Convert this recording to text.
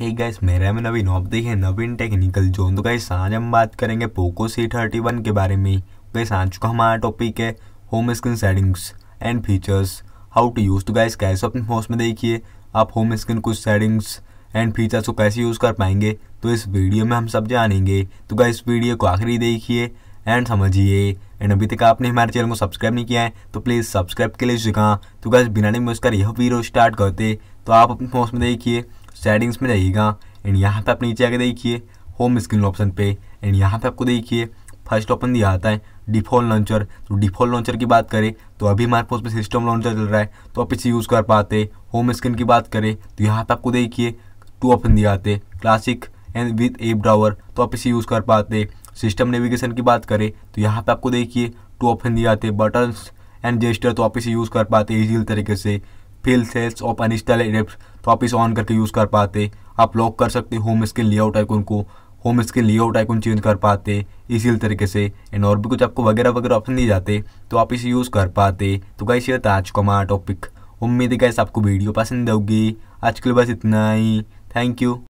hey guys मेरा में नवीन आप देखिए नवीन टेक्निकल जोन तो गाइस आज हम बात करेंगे पोको सी थर्टी वन के बारे में गाइस आज का हमारा टॉपिक है home screen settings and features how to use तो गाइस कैसे अपने फोन में देखिए आप होम स्क्रीन कुछ सेटिंग्स एंड फीचर्स को कैसे यूज़ कर पाएंगे तो इस वीडियो में हम सब जानेंगे तो गाइस वीडियो को आखिरी देखिए एंड समझिए एंड अभी तक आपने हमारे चैनल को सब्सक्राइब नहीं किया है तो प्लीज़ सब्सक्राइब के लिए सीखा तो गाइस बिना नहीं मुझकर यह वीडियो स्टार्ट करते तो आप अपने फोन में देखिए सेटिंग्स में जाइएगा एंड यहाँ पे आप नीचे आके देखिए होम स्क्रीन ऑप्शन पे एंड यहाँ पे आपको देखिए फर्स्ट ऑप्शन दिया आता है डिफ़ॉल्ट लॉन्चर तो डिफ़ॉल्ट लॉन्चर की बात करें तो अभी हमारे पास में सिस्टम लॉन्चर चल रहा है तो आप इसे यूज़ कर पाते होम स्क्रीन की बात करें तो यहाँ पे आपको देखिए टू ऑप्शन दिए आते classic and with app drawer तो आप इसे यूज़ कर पाते सिस्टम नेविगेशन की बात करें तो यहाँ पर आपको देखिए टू ऑप्शन दिया आते बटन्स एंड जेस्टर तो आप इसे यूज़ कर पाते ईजी तरीके से फील सेल्स ऑफ अनिस्टल एडेप्ट तो आप इसे ऑन करके यूज़ कर पाते आप लॉक कर सकते होम स्क्रीन लेआउट आइकन को home screen layout icon change कर पाते इसी तरीके से एंड और भी कुछ आपको वगैरह वगैरह ऑप्शन दिए जाते तो आप इसे यूज़ कर पाते तो गाइस ये था आज का हमारा टॉपिक उम्मीद है गाइस आपको वीडियो पसंद होगी आज के लिए बस इतना ही थैंक यू